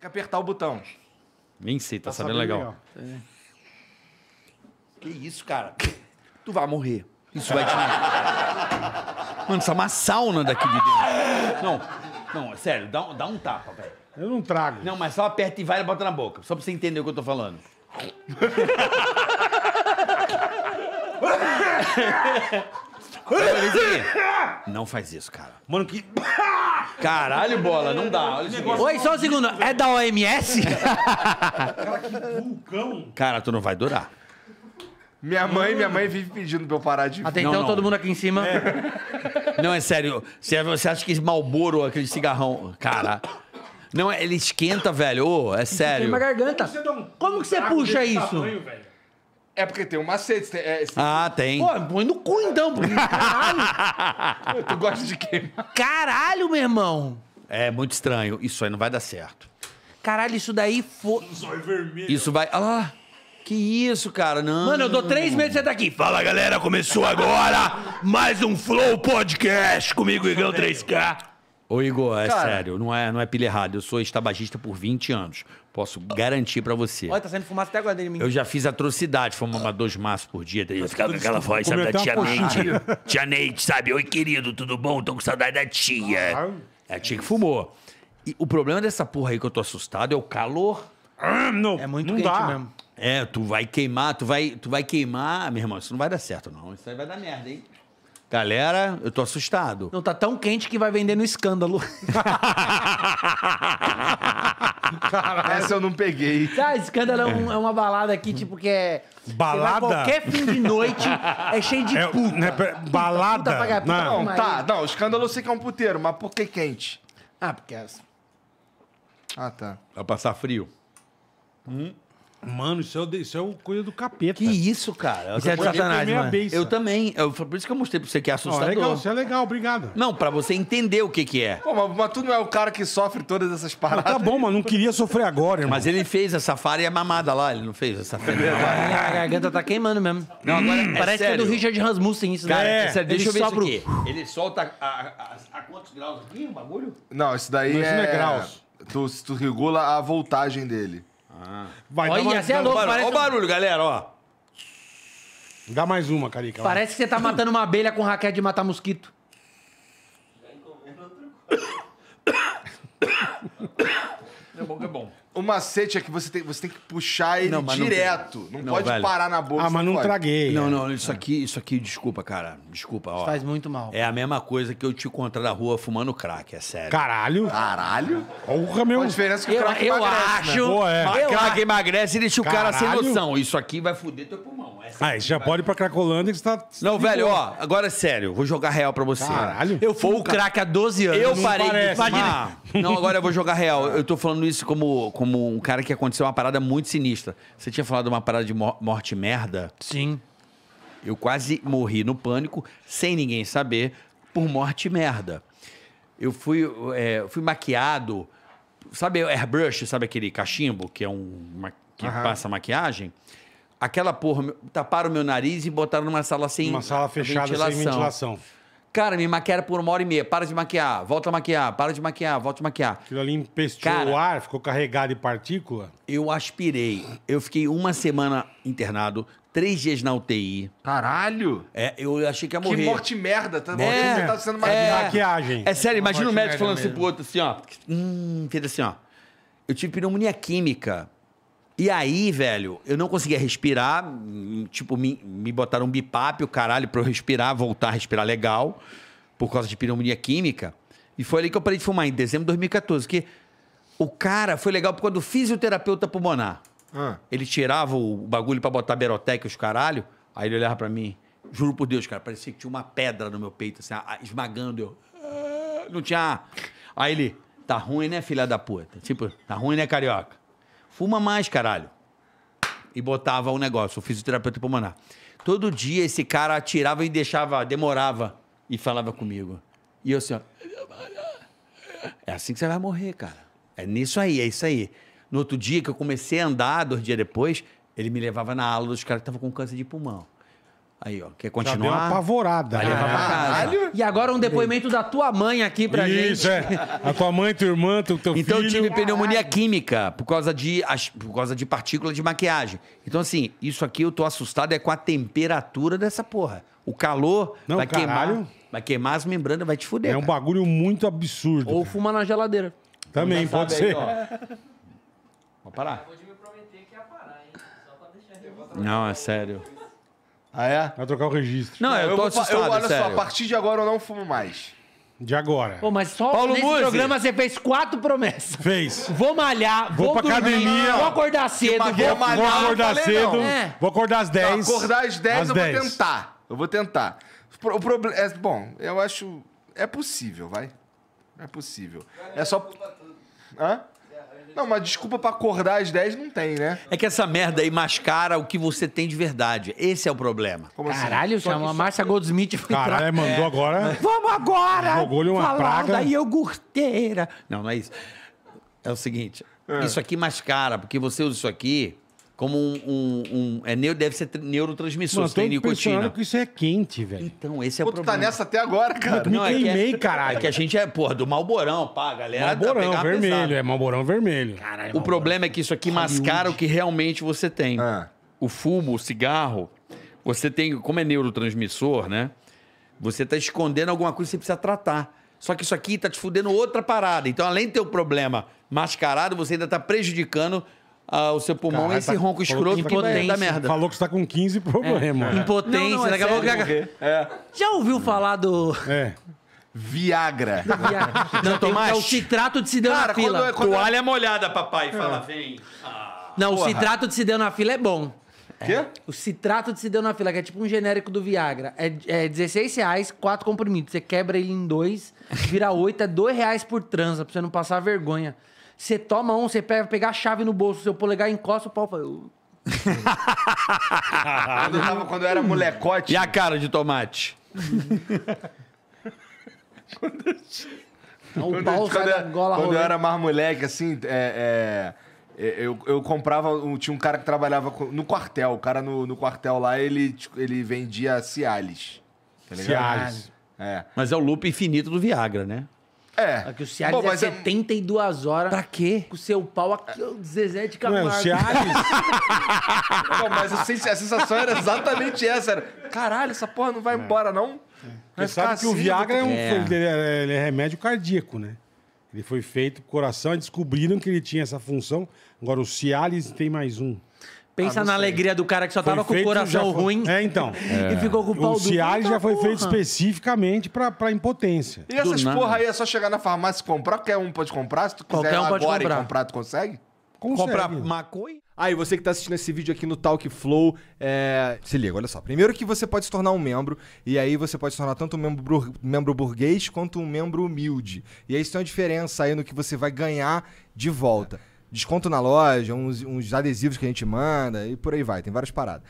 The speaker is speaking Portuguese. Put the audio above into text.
que apertar o botão. Nem sei, tá, tá sabendo, sabendo legal. legal. É. Que isso, cara? Tu vai morrer. Isso vai te. Mano, isso é uma sauna daqui de dentro. Não, não, é sério, dá, dá um tapa, velho. Eu não trago. Não, mas só aperta e vai e bota na boca. Só pra você entender o que eu tô falando. não faz isso, cara. Mano, que. Caralho, bola, não dá. Olha esse Oi, só um segundo. É da OMS? Cara, que vulcão. Cara, tu não vai durar. Minha mãe, minha mãe vive pedindo pra eu parar de Até então não. todo mundo aqui em cima. É. Não, é sério. Você acha que esse Malboro, aquele cigarrão. Cara. Não, é, ele esquenta, velho. Ô, é sério. Queima a garganta. Como que você puxa isso? Tamanho, velho? É porque tem um macete. Tem, é, ah, tem. Pô, põe no cu então, porque, caralho. tu gosta de queimar. Caralho, meu irmão. É muito estranho. Isso aí não vai dar certo. Caralho, isso daí foi. Zóio é vermelho. Isso vai. Ah, que isso, cara? Não. Mano, eu dou três meses e você tá aqui. Fala, galera. Começou agora mais um Flow Podcast comigo, Igão 3K. Ô Igor, é Cara, sério, não é, não é pilha errada. Eu sou estabagista por 20 anos. Posso garantir pra você. Olha, tá saindo fumaça até agora dele, mim. Eu já fiz atrocidade, fumava dois maços por dia. eu ficava com aquela voz, sabe, da tia Neide. Tia Neide, sabe? Oi, querido, tudo bom? Tô com saudade da tia. É a tia que fumou. E o problema dessa porra aí que eu tô assustado é o calor. Ah, não, é muito não quente dá. mesmo. É, tu vai queimar, tu vai, tu vai queimar, meu irmão, isso não vai dar certo, não. Isso aí vai dar merda, hein? Galera, eu tô assustado. Não, tá tão quente que vai vender no escândalo. Caralho. Essa eu não peguei. Tá, escândalo é, um, é uma balada aqui, tipo, que é. Balada? Qualquer fim de noite é cheio de é, puta. É balada? Puta, puta, não, não tá. Não, escândalo eu sei que é um puteiro, mas por que quente? Ah, porque é. Ah, tá. Vai passar frio. Hum. Mano, isso é, o- isso é o coisa do capeta. Que isso, cara? Isso é de satanás, mano. Eu também. Eu, por isso que eu mostrei pra você que é assustador. legal, isso é legal, obrigado. Não, pra você entender o que que é. Pô, mas, mas tu não é o cara que sofre todas essas Mas tá paradas. tá bom, mano, não queria sofrer agora, irmão. Mas ele fez essa fara e a é mamada lá. Ele não fez essa fara. É a garganta tá queimando mesmo. Não, agora é Parece sério. que é do Richard Rasmussen isso, Cara, né? é, sério, deixa eu ver isso aqui. Ele solta a, a- a- quantos graus aqui o bagulho? Não, isso daí isso não é graus. Tu, tu regula a voltagem dele. Ah. Vai, Olha, dá mais, é dá- louco, o barulho, galera, ó. Dá mais uma, Carica. Parece que você tá matando uma abelha com raquete de matar mosquito. pouco é bom. O macete é que você tem, você tem que puxar ele Não, não- direto. Não, Não, pode velho. parar na boca. Ah, mas não traguei. Não, não, isso é. aqui, isso aqui, desculpa, cara. Desculpa, ó. Faz muito mal. É a mesma coisa que eu te encontrar na rua fumando crack, é sério. Caralho. Caralho. Porra, meu. Qual a diferença que o eu, crack eu emagrece, né? acho. Pô, é. crack emagrece e deixa o cara sem noção. Isso aqui vai foder teu pulmão. Não, essa ah, já pode ir pra Cracolândia que você tá. Não, tá velho, ó, agora é sério, vou jogar real pra você. Caralho. Eu fui o craque há 12 anos. Eu parei. Parece, Mas... Não, agora eu vou jogar real. Tá. Eu tô falando isso como, como um cara que aconteceu uma parada muito sinistra. Você tinha falado uma parada de morte merda? Sim. Eu quase morri no pânico, sem ninguém saber, por morte merda. Eu fui, é, fui maquiado. Sabe airbrush, sabe aquele cachimbo que é um. que passa maquiagem? aquela porra, taparam meu nariz e botaram numa sala sem Uma sala fechada ventilação. sem ventilação. Cara, me maquiaram por uma hora e meia. Para de maquiar, volta a maquiar, para de maquiar, volta a maquiar. Aquilo ali empestou Cara, o ar, ficou carregado de partícula? Eu aspirei. Eu fiquei uma semana internado, três dias na UTI. Caralho! É, eu achei que ia morrer. Que morte merda, tá? Morte é, tá sendo é, maquiagem. É sério, imagina o um médico falando mesmo. assim pro outro, assim, ó. Hum, fez assim, ó. Eu tive pneumonia química. E aí, velho, eu não conseguia respirar. Tipo, me, me botaram um bipap, o caralho, pra eu respirar, voltar a respirar legal, por causa de pneumonia química. E foi ali que eu parei de fumar, em dezembro de 2014. Que o cara foi legal porque quando o fisioterapeuta pulmonar, ah. ele tirava o bagulho para botar berotec os caralho, aí ele olhava para mim, juro por Deus, cara, parecia que tinha uma pedra no meu peito, assim, esmagando eu. Ah", não tinha. Aí ele, tá ruim, né, filha da puta? Tipo, tá ruim, né, carioca? Fuma mais, caralho. E botava um negócio, o fisioterapeuta pulmonar. Todo dia esse cara atirava e deixava, demorava e falava comigo. E eu assim, ó. É assim que você vai morrer, cara. É nisso aí, é isso aí. No outro dia que eu comecei a andar, dois dias depois, ele me levava na aula dos caras que estavam com câncer de pulmão. Aí, ó. Quer continuar? Já deu uma apavorada. Vai levar pra casa. E agora um depoimento da tua mãe aqui pra Isso, gente. Isso, é. A tua mãe, tua irmã, teu, teu então, filho. Então tive pneumonia química por causa, de, por causa de partícula de maquiagem. Então, assim, isso aqui eu tô assustado é com a temperatura dessa porra. O calor Não, vai caralho. queimar. Vai queimar as membranas, vai te fuder. É um bagulho muito absurdo. Ou fumar fuma na geladeira. Também, pode ser. Aí, Vou parar. Não, é sério. Ah, é? Vai trocar o registro. Não, eu, tô vou assustado, eu, Olha sério. só, a partir de agora eu não fumo mais. De agora. Pô, mas só Paulo nesse Muzi. programa você fez quatro promessas. Fez. Vou malhar, vou, Vou pra dormir, academia. vou acordar cedo, vou... malhar, vou acordar falei, cedo. É. Vou acordar às 10. Acordar às 10 eu vou tentar. Eu vou tentar. Pro- O problema. É, bom, eu acho. É possível, vai. É possível. É só. Hã? Não, mas desculpa pra acordar às 10 não tem, né? É que essa merda aí mascara o que você tem de verdade. Esse é o problema. Como assim? Caralho, Só que A isso- Márcia Goldsmith foi pra- Caralho, mandou é. agora. Vamos agora! Jogou-lhe uma falar praga. da iogurteira. Não, não é isso. É o seguinte. É. Isso aqui mascara, porque você usa isso aqui, como um, um, um é deve ser neurotransmissor, Mano, se tem nicotina. que isso é quente, velho. Então, esse é Pô, o problema. tu tá nessa até agora, cara. Não, Me é que é, caralho. É que a gente é, porra, do malborão, pá, galera. Tá malborão tá vermelho, é malborão vermelho. Caralho, é malborão. o problema é que isso aqui mascara o que realmente você tem. É. O fumo, o cigarro, você tem, como é neurotransmissor, né? Você tá escondendo alguma coisa que você precisa tratar. Só que isso aqui tá te fudendo outra parada. Então, além de ter o problema mascarado, você ainda tá prejudicando ah, o seu pulmão e é esse tá ronco escroto que vai dar merda. Falou que você tá com 15 é. problemas. É. Impotência, não, não, é daqui a pouco... É. Já ouviu falar do... É. Viagra. Viagra. Não, não é o citrato de sidão Cara, na fila. Quando, quando Toalha é... molhada, papai. Fala, vem. Ah, não, porra. o citrato de sidão na fila é bom. Quê? O citrato de sidão na fila, que é tipo um genérico do Viagra. É, é 16 reais, 4 comprimidos. Você quebra ele em dois, vira 8, é 2 reais por transa, pra você não passar vergonha. Você toma um, você pega, pega a chave no bolso, seu polegar encosta o pau. Eu... Uh. quando, eu tava, quando eu era molecote. E a cara de tomate? quando eu, quando, quando, quando, eu, quando eu era mais moleque, assim, é, é, é eu, eu comprava. Tinha um cara que trabalhava no quartel. O cara no, no quartel lá, ele, tipo, ele vendia Cialis. Tá Cialis. É. Mas é o loop infinito do Viagra, né? É. Aqui o Cialis Bom, é 72 é... horas. Pra quê? Com o seu pau aqui, o Zezé de Camargo. Não, é o Cialis? mas a sensação era exatamente essa. Era, caralho, essa porra não vai é. embora, não? É. Você sabe que o Viagra é, um, é. É, ele é remédio cardíaco, né? Ele foi feito pro coração e descobriram que ele tinha essa função. Agora, o Cialis tem mais um. Pensa ah, na alegria do cara que só foi tava com o coração foi... ruim. É, então. É. E ficou com o pau o do. O já foi porra. feito especificamente pra, pra impotência. E essas do porra nada. aí é só chegar na farmácia e comprar? Qualquer um pode comprar? Se tu quiser um agora pode comprar. e comprar, tu consegue? Consegue. Comprar maconha? Aí, ah, você que está assistindo esse vídeo aqui no Talk Flow, é... se liga, olha só. Primeiro que você pode se tornar um membro, e aí você pode se tornar tanto um membro, bur... membro burguês quanto um membro humilde. E aí isso tem uma diferença aí no que você vai ganhar de volta. É desconto na loja, uns, uns adesivos que a gente manda e por aí vai. Tem várias paradas.